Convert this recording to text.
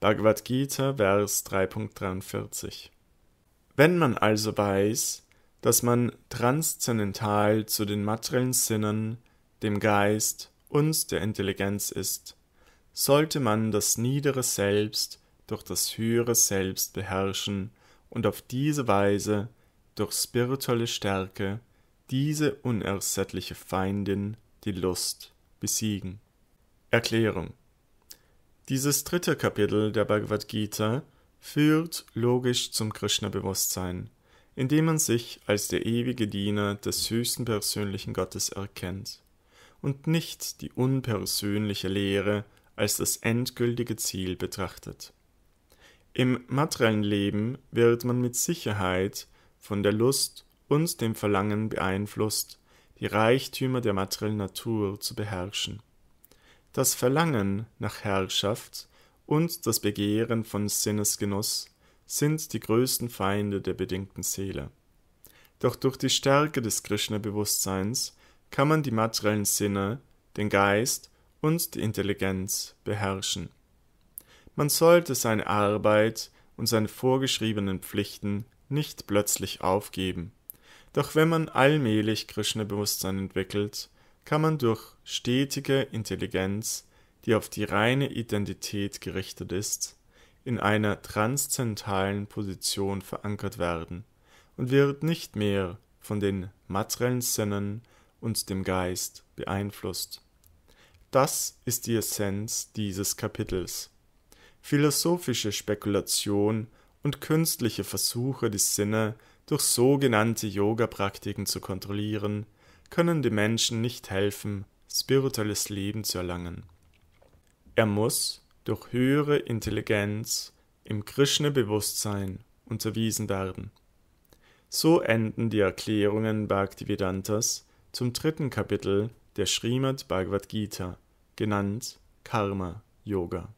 Bhagavad Gita, Vers 3.43. Wenn man also weiß, dass man transzendental zu den materiellen Sinnen, dem Geist und der Intelligenz ist, sollte man das niedere Selbst durch das höhere Selbst beherrschen und auf diese Weise durch spirituelle Stärke diese unersättliche Feindin, die Lust, besiegen. Erklärung dieses dritte Kapitel der Bhagavad Gita führt logisch zum Krishna-Bewusstsein, indem man sich als der ewige Diener des höchsten persönlichen Gottes erkennt und nicht die unpersönliche Lehre als das endgültige Ziel betrachtet. Im materiellen Leben wird man mit Sicherheit von der Lust und dem Verlangen beeinflusst, die Reichtümer der materiellen Natur zu beherrschen. Das Verlangen nach Herrschaft und das Begehren von Sinnesgenuss sind die größten Feinde der bedingten Seele. Doch durch die Stärke des Krishna-Bewusstseins kann man die materiellen Sinne, den Geist und die Intelligenz beherrschen. Man sollte seine Arbeit und seine vorgeschriebenen Pflichten nicht plötzlich aufgeben. Doch wenn man allmählich Krishna-Bewusstsein entwickelt, kann man durch stetige Intelligenz, die auf die reine Identität gerichtet ist, in einer transzendentalen Position verankert werden und wird nicht mehr von den materiellen Sinnen und dem Geist beeinflusst. Das ist die Essenz dieses Kapitels. Philosophische Spekulation und künstliche Versuche, die Sinne durch sogenannte Yoga-Praktiken zu kontrollieren, können dem Menschen nicht helfen, spirituelles Leben zu erlangen. Er muss durch höhere Intelligenz im Krishna-Bewusstsein unterwiesen werden. So enden die Erklärungen Bhaktivedantas zum dritten Kapitel der Srimad Bhagavad Gita, genannt Karma Yoga.